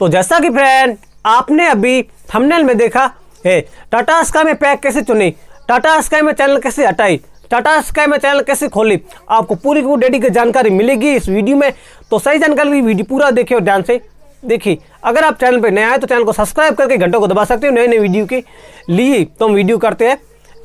तो जैसा कि फ्रेंड आपने अभी थंबनेल में देखा है टाटा स्काई में पैक कैसे चुनी टाटा स्काई में चैनल कैसे हटाई टाटा स्काई में चैनल कैसे खोली आपको पूरी पूरी डेडी की जानकारी मिलेगी इस वीडियो में तो सही जानकारी वीडियो पूरा देखिए और ध्यान से देखिए अगर आप चैनल पर नए आए तो चैनल को सब्सक्राइब करके घंटों को दबा सकते हो नए नए वीडियो के लिए तो हम वीडियो करते हैं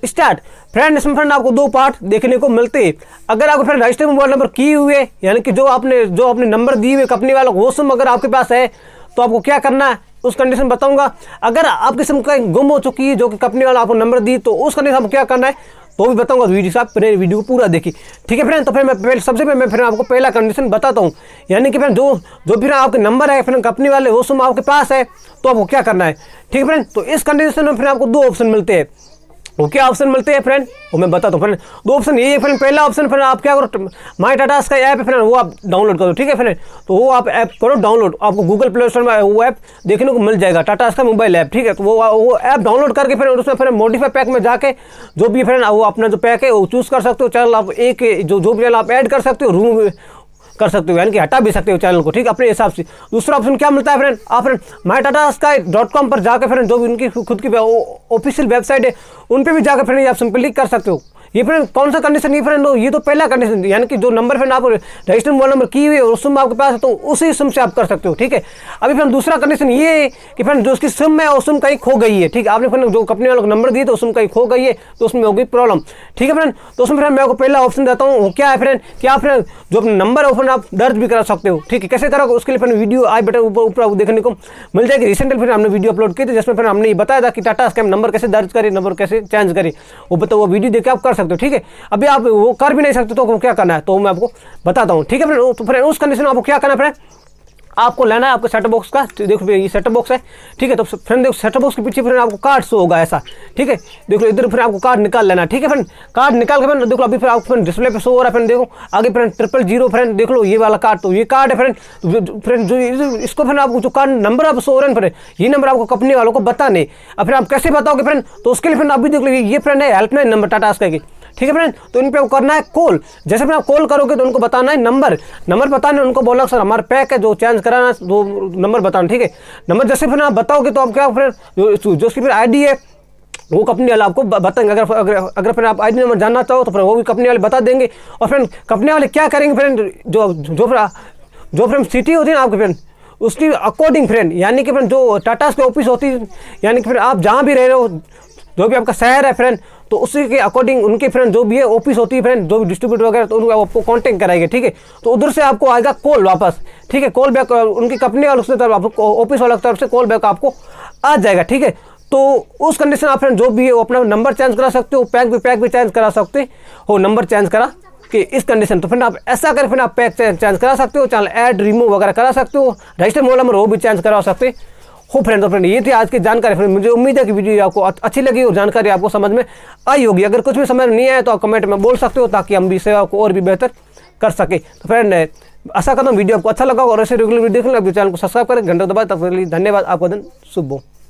स्टार्ट फ्रेंड इसमें फ्रेंड आपको दो पार्ट देखने को मिलते हैं अगर आपको फ्रेंड रजिस्टर मोबाइल नंबर किए हुए यानी कि जो आपने जो आपने नंबर दिए हुए कंपनी वालों वो सम अगर आपके पास है तो आपको क्या करना है उस कंडीशन बताऊंगा अगर आपकी सिम कहीं गुम हो चुकी है जो कि कंपनी वाला आपको नंबर दी तो उस कंडीशन आपको क्या करना है तो भी बताऊंगा तो वीडियो साहब वीडियो को पूरा देखिए ठीक है फ्रेंड तो फिर मैं पहले सबसे पहले मैं फिर आपको पहला कंडीशन बताता हूँ यानी कि फ्रेंड जो जो फिर आपके नंबर है फिर कंपनी वाले वो सुम आपके पास है तो आपको क्या करना है ठीक है फ्रेंड तो इस कंडीशन में फिर आपको दो ऑप्शन मिलते हैं वो क्या ऑप्शन मिलते हैं फ्रेंड वो मैं बताता हूँ फ्रेंड दो ऑप्शन यही है फ्रेंड पहला ऑप्शन फ्रेंड आप क्या करो माई टाटा का ऐप है फ्रेंड वो आप डाउनलोड करो ठीक है फ्रेंड तो वो आप ऐप करो डाउनलोड आपको गूगल प्ले स्टोर में वो ऐप देखने को मिल जाएगा टाटा का मोबाइल ऐप ठीक है तो वो वो ऐप डाउनलोड करके फिर उसमें फिर मोडिफाई पैक में जाकर जो भी फ्रेंड वो अपना जो पैक है वो चूज़ कर सकते हो चैनल आप एक जो जो भी चैनल आप ऐड कर सकते हो रूम कर सकते हो यानी कि हटा भी सकते हो चैनल को ठीक अपने हिसाब से दूसरा ऑप्शन क्या मिलता है फ्रेंड आप friend my Tata Sky dot com पर जाकर फ्रेंड जो भी उनकी खुद की ऑफिशियल वेबसाइट है उन पर भी जाकर फ्रेंड आप ऑप्शन पर क्लिक कर सकते हो ये फ्रेंड कौन सा कंडीशन ये फ्रेंड ये तो पहला कंडीशन यानी कि जो नंबर फ्रेंड आप रजिस्टर मोबाइल नंबर की हुई है उस सिम आपके पास है तो उसी सिम से आप कर सकते हो ठीक है अभी फ्रेंड दूसरा कंडीशन ये है कि फ्रेंड जो उसकी सिम है और सिम कहीं खो गई है ठीक है आपने फ्रेंड जो कंपनी वालों को नंबर दिए तो सिम कहीं खो गई है तो उसमें होगी प्रॉब्लम ठीक है फ्रेंड तो उसमें फ्रेंड मैं आपको पहला ऑप्शन देता हूँ वो क्या है फ्रेंड कि आप फ्रेंड जो नंबर है आप दर्ज भी करा सकते हो ठीक है कैसे करोगे उसके लिए फ्रेंड वीडियो आई बटन ऊपर ऊपर देखने को मिल जाएगी रिसेंटली फिर हमने वीडियो अपलोड की थी जिसमें फिर हमने ये बताया था कि टाटा स्कैम नंबर कैसे दर्ज करें नंबर कैसे चेंज करें वो बताओ वो वीडियो देखकर आप कर सकते हो ठीक है अभी आप वो कर भी नहीं सकते तो क्या करना है तो मैं आपको बताता हूँ ठीक है फ्रेंड तो फ्रेंड उस कंडीशन में आपको क्या करना है फ्रेंड आपको लेना है आपके सेट बॉक्स का तो देखो ये सेट बॉक्स है ठीक है तो फ्रेंड देखो सेट बॉक्स के पीछे फिर आपको कार्ड शो होगा ऐसा ठीक है देखो इधर फिर आपको कार्ड निकाल लेना ठीक है फ्रेंड कार्ड निकाल के फ्रेंड देखो अभी फिर आपको फ्रेंड डिस्प्ले पे शो हो रहा है फ्रेंड देखो आगे फ्रेंड ट्रिपल जीरो फ्रेंड देख लो ये वाला कार्ड तो ये कार्ड है फ्रेंड फ्रेंड जो इसको फ्रेंड आपको जो कार्ड नंबर आप शो हो रहे हैं फ्रेंड ये नंबर आपको कंपनी वालों को बताने अब फिर आप कैसे बताओगे फ्रेंड तो उसके लिए फ्रेंड अभी देख लो ये फ्रेंड है हेल्पलाइन नंबर टाटा स्का की ठीक है फ्रेंड तो इन पे करना है कॉल जैसे फ्रेंड कॉल करोगे तो उनको बताना है नंबर नंबर बताने उनको बोला सर हमारा पैक है जो चेंज कराना वो नंबर बताना ठीक है नंबर जैसे फिर आप बताओगे तो आप क्या फिर जो उसकी फिर आई है वो कंपनी वाले आपको बताएंगे अगर अगर अगर फ्रेंड आप आई नंबर जानना चाहो तो फिर वो भी कंपनी वाले बता देंगे और फ्रेंड कंपनी वाले क्या करेंगे फ्रेंड जो जो फिर जो फ्रेंड सिटी होती है ना आपके फ्रेंड उसकी अकॉर्डिंग फ्रेंड यानी कि फ्रेंड जो टाटा की ऑफिस होती है यानी कि फिर आप जहाँ भी रह रहे हो जो भी आपका शहर है फ्रेंड तो उसी के अकॉर्डिंग उनके फ्रेंड जो भी है ऑफिस होती है फ्रेंड जो भी डिस्ट्रीब्यूटर वगैरह तो उनको आपको कॉन्टैक्ट कराएंगे ठीक है तो उधर से आपको आएगा कॉल वापस ठीक है कॉल बैक उनकी कंपनी वालों उसके तरफ आपको ऑफिस वालों की तरफ से कॉल बैक आपको आ जाएगा ठीक है तो उस कंडीशन आप फ्रेंड जो भी है वो अपना नंबर चेंज करा सकते हो पैक भी पैक भी चेंज करा सकते हो नंबर चेंज करा कि इस कंडीशन तो फ्रेंड आप ऐसा कर फ्रेंड आप पैक चेंज करा सकते हो चैनल ऐड रिमूव वगैरह करा सकते हो रजिस्टर मोबाइल नंबर वो भी चेंज करवा सकते हो हो फ्रेंड और फ्रेंड ये थी आज की जानकारी फ्रेंड मुझे उम्मीद है कि वीडियो आपको अच्छी लगी और जानकारी आपको समझ में आई होगी अगर कुछ भी समझ नहीं आया तो आप कमेंट में बोल सकते हो ताकि हम भी सेवा को और भी बेहतर कर सके तो फ्रेंड आशा करता हूँ वीडियो आपको अच्छा लगा और ऐसे रेगुलर वीडियो देखने लगे चैनल को सब्सक्राइब करें घंटा दबाए तब धन्यवाद आपका दिन शुभ हो